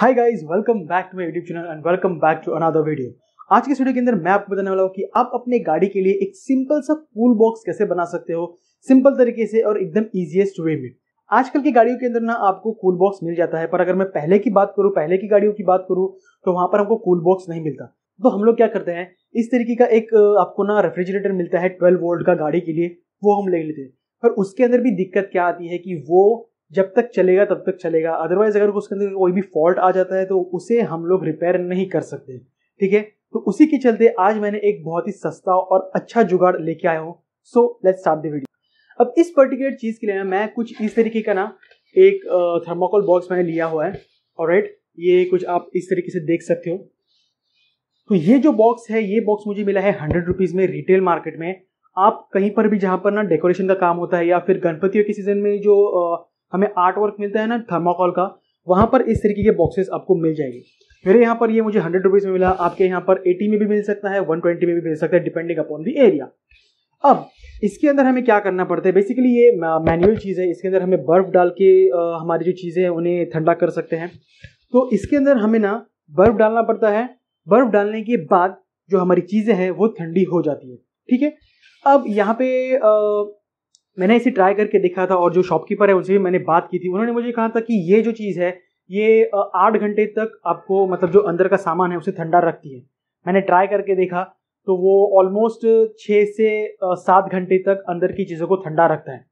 hi guys welcome back to my YouTube channel and welcome back to another video आज के video के अंदर मैं आपको बताने वाला हूँ कि आप अपने गाड़ी के लिए एक सिंपल सा कूल बॉक्स कैसे बना सकते हो सिंपल तरीके से और एकदम ईजिएस्ट वे में आजकल की गाड़ियों के अंदर ना आपको कूल बॉक्स मिल जाता है पर अगर मैं पहले की बात करूँ पहले की गाड़ियों की बात करूँ तो वहाँ पर हमको कूल बॉक्स नहीं मिलता तो हम लोग क्या करते हैं इस तरीके का एक आपको ना रेफ्रिजरेटर मिलता है ट्वेल्व वोल्ट का गाड़ी के लिए वो हम ले लेते हैं पर उसके अंदर भी दिक्कत क्या आती है कि वो जब तक चलेगा तब तक चलेगा अदरवाइज अगर उसके अंदर कोई भी फॉल्ट आ जाता है तो उसे हम लोग रिपेयर नहीं कर सकते ठीक है तो उसी के चलते आज मैंने एक बहुत ही सस्ता और अच्छा जुगाड़ लेके आया हूँ so let's start the video अब इस पर्टिकुलर चीज़ के लिए मैं कुछ इस तरीके का ना एक थर्माकोल बॉक्स मैंने लिया हुआ है और राइट ये कुछ आप इस तरीके से देख सकते हो तो ये जो बॉक्स है ये बॉक्स मुझे मिला है हंड्रेड रुपीज़ में रिटेल मार्केट में आप कहीं पर भी जहां पर ना डेकोरेशन का काम होता है या फिर गणपतियों के सीजन में जो हमें आर्ट वर्क मिलता है ना थर्माकॉल का वहाँ पर इस तरीके के बॉक्सेस आपको मिल जाएंगे मेरे यहाँ पर ये मुझे हंड्रेड रुपीज़ में मिला आपके यहाँ पर एटी में भी मिल सकता है वन ट्वेंटी में भी मिल सकता है डिपेंडिंग अपॉन द एरिया अब इसके अंदर हमें क्या करना पड़ता है बेसिकली ये मैनुअल चीज़ है इसके अंदर हमें बर्फ़ डाल के हमारी जो चीज़ें हैं उन्हें ठंडा कर सकते हैं तो इसके अंदर हमें ना बर्फ़ डालना पड़ता है बर्फ़ डालने के बाद जो हमारी चीज़ें हैं वो ठंडी हो जाती है ठीक है अब यहाँ पे मैंने इसे ट्राई करके देखा था और जो शॉपकीपर है उनसे भी मैंने बात की थी उन्होंने मुझे कहा था कि ये जो चीज़ है ये आठ घंटे तक आपको मतलब जो अंदर का सामान है उसे ठंडा रखती है मैंने ट्राई करके देखा तो वो ऑलमोस्ट छः से सात घंटे तक अंदर की चीज़ों को ठंडा रखता है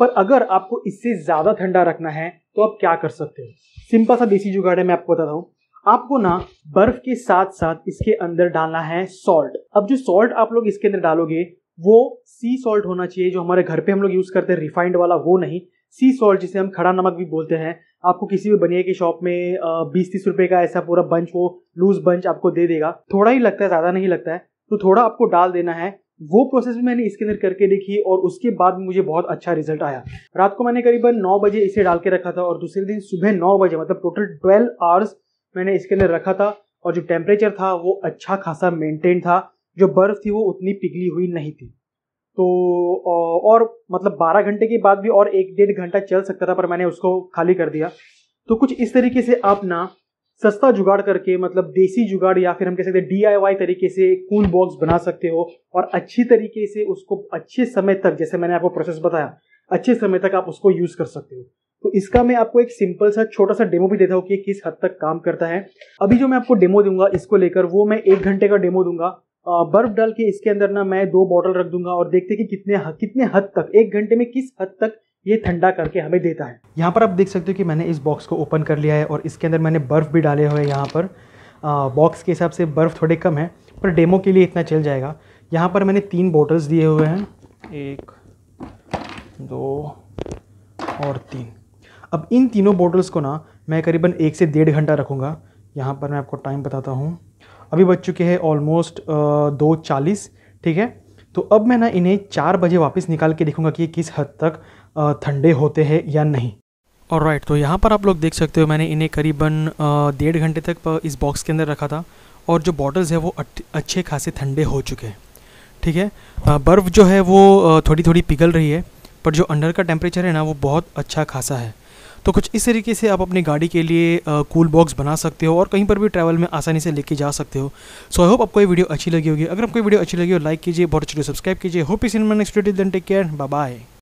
पर अगर आपको इससे ज़्यादा ठंडा रखना है तो आप क्या कर सकते हो सिंपल सा देसी जुगाड़ है मैं आपको बताता हूँ आपको ना बर्फ के साथ साथ इसके अंदर डालना है सॉल्ट अब जो सॉल्ट आप लोग इसके अंदर डालोगे वो सी सॉल्ट होना चाहिए जो हमारे घर पे हम लोग यूज़ करते हैं रिफाइंड वाला वो नहीं सी सॉल्ट जिसे हम खड़ा नमक भी बोलते हैं आपको किसी भी बनिया की शॉप में बीस तीस रुपए का ऐसा पूरा बंच वो लूज बंच आपको दे देगा थोड़ा ही लगता है ज़्यादा नहीं लगता है तो थोड़ा आपको डाल देना है वो प्रोसेस भी मैंने इसके अंदर करके देखी और उसके बाद मुझे बहुत अच्छा रिजल्ट आया रात को मैंने करीबन नौ बजे इसे डाल के रखा था और दूसरे दिन सुबह नौ बजे मतलब टोटल ट्वेल्व आवर्स मैंने इसके अंदर रखा था और जो टेम्परेचर था वो अच्छा खासा मेंटेन था जो बर्फ थी वो उतनी पिघली हुई नहीं थी तो और मतलब 12 घंटे के बाद भी और एक डेढ़ घंटा चल सकता था पर मैंने उसको खाली कर दिया तो कुछ इस तरीके से आप ना सस्ता जुगाड़ करके मतलब देसी जुगाड़ या फिर हम कह सकते हैं डी तरीके से कूल बॉक्स बना सकते हो और अच्छी तरीके से उसको अच्छे समय तक जैसे मैंने आपको प्रोसेस बताया अच्छे समय तक आप उसको यूज़ कर सकते हो तो इसका मैं आपको एक सिंपल सा छोटा सा डेमो भी देता हूँ कि किस हद तक काम करता है अभी जो मैं आपको डेमो दूंगा इसको लेकर वो मैं एक घंटे का डेमो दूंगा बर्फ डाल के इसके अंदर ना मैं दो बॉटल रख दूंगा और देखते कि कितने कितने हद तक एक घंटे में किस हद तक ये ठंडा करके हमें देता है यहाँ पर आप देख सकते हो कि मैंने इस बॉक्स को ओपन कर लिया है और इसके अंदर मैंने बर्फ़ भी डाले हुए हैं यहाँ पर बॉक्स के हिसाब से बर्फ़ थोड़े कम है पर डेमो के लिए इतना चल जाएगा यहाँ पर मैंने तीन बॉटल्स दिए हुए हैं एक दो और तीन अब इन तीनों बॉटल्स को ना मैं करीबन एक से डेढ़ घंटा रखूँगा यहाँ पर मैं आपको टाइम बताता हूँ अभी बज चुके हैं ऑलमोस्ट दो चालीस ठीक है तो अब मैं ना इन्हें चार बजे वापस निकाल के देखूंगा कि ये किस हद तक ठंडे होते हैं या नहीं और राइट तो यहाँ पर आप लोग देख सकते हो मैंने इन्हें करीबन डेढ़ घंटे तक इस बॉक्स के अंदर रखा था और जो बॉटल्स है वो अच्छे खासे ठंडे हो चुके हैं ठीक है बर्फ़ जो है वो थोड़ी थोड़ी पिघल रही है पर जो अंडर का टेम्परेचर है ना वो बहुत अच्छा खासा है तो कुछ इस तरीके से आप अपनी गाड़ी के लिए कूल बॉक्स बना सकते हो और कहीं पर भी ट्रैवल में आसानी से लेके जा सकते हो सो आई होप आपको ये वीडियो अच्छी लगी होगी अगर आपको वीडियो अच्छी लगी हो लाइक कीजिए बहुत अच्छी सब्सक्राइब कीजिए होप इस in next video then take care bye bye